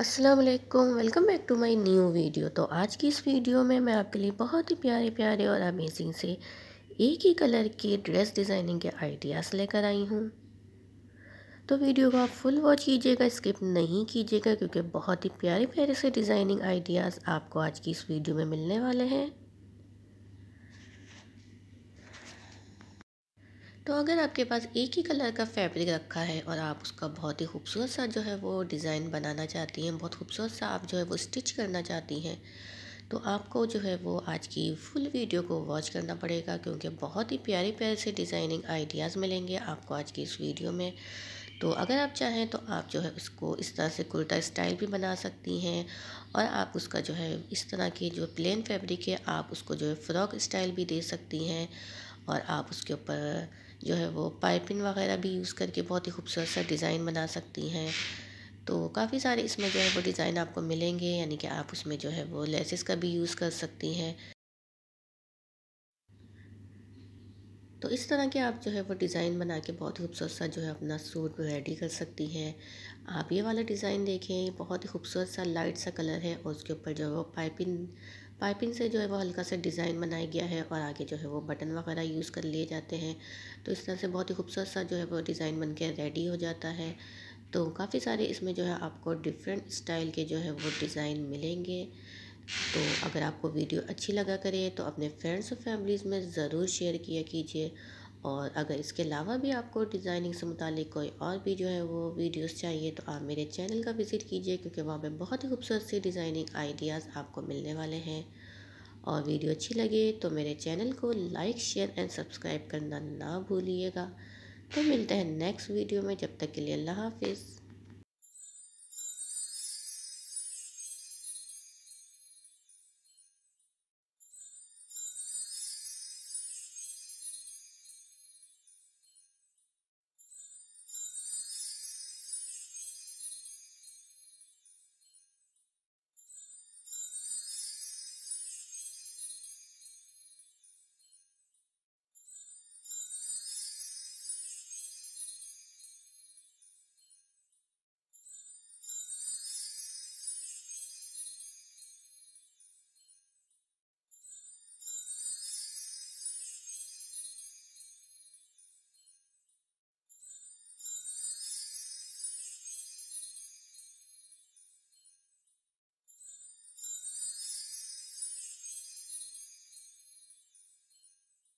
असलकम welcome back to my new video तो आज की इस वीडियो में मैं आपके लिए बहुत ही प्यारे प्यारे और अमेजिंग से एक ही कलर के ड्रेस डिज़ाइनिंग के आइडियाज़ लेकर आई हूँ तो वीडियो को आप फुल वॉच कीजिएगा स्किप नहीं कीजिएगा क्योंकि बहुत ही प्यारे प्यारे से डिज़ाइनिंग आइडियाज़ आपको आज की इस वीडियो में मिलने वाले हैं तो अगर आपके पास एक ही कलर का फैब्रिक रखा है और आप उसका बहुत ही खूबसूरत सा जो है वो डिज़ाइन बनाना चाहती हैं बहुत खूबसूरत सा आप जो है वो स्टिच करना चाहती हैं तो आपको जो है वो आज की फुल वीडियो को वॉच करना पड़ेगा क्योंकि बहुत ही प्यारे प्यारे से डिज़ाइनिंग आइडियाज़ मिलेंगे आपको आज की इस वीडियो में तो अगर आप चाहें तो आप जो है उसको इस तरह से कुर्ता स्टाइल भी बना सकती हैं और आप उसका जो है इस तरह की जो प्लेन फैब्रिक है आप उसको जो है फ़्रॉक स्टाइल भी दे सकती हैं और आप उसके ऊपर जो है वो पाइपिंग वगैरह भी यूज़ करके बहुत ही खूबसूरत सा डिज़ाइन बना सकती हैं तो काफ़ी सारे इसमें जो है वो डिज़ाइन आपको मिलेंगे यानी कि आप उसमें जो है वो लेसिस का भी यूज़ कर सकती हैं तो इस तरह के आप जो है वो डिज़ाइन बना के बहुत खूबसूरत सा जो है अपना सूट रेडी कर सकती हैं आप ये वाला डिज़ाइन देखें ये बहुत ही खूबसूरत सा लाइट सा कलर है और उसके ऊपर जो है वो पाइपिंग पाइपिंग से जो है वो हल्का सा डिज़ाइन बनाया गया है और आगे जो है वो बटन वगैरह यूज़ कर लिए जाते हैं तो इस तरह से बहुत ही खूबसूरत सा जो है वो डिज़ाइन बन के रेडी हो जाता है तो काफ़ी सारे इसमें जो है आपको डिफरेंट स्टाइल के जो है वो डिज़ाइन मिलेंगे तो अगर आपको वीडियो अच्छी लगा करे तो अपने फ्रेंड्स और फैमिलीज़ में ज़रूर शेयर किया कीजिए और अगर इसके अलावा भी आपको डिज़ाइनिंग से मुतालिक कोई और भी जो है वो वीडियोस चाहिए तो आप मेरे चैनल का विज़िट कीजिए क्योंकि वहाँ पे बहुत ही खूबसूरत से डिज़ाइनिंग आइडियाज़ आपको मिलने वाले हैं और वीडियो अच्छी लगे तो मेरे चैनल को लाइक शेयर एंड सब्सक्राइब करना ना भूलिएगा तो मिलते हैं नेक्स्ट वीडियो में जब तक के लिए अल्लाह हाफिज़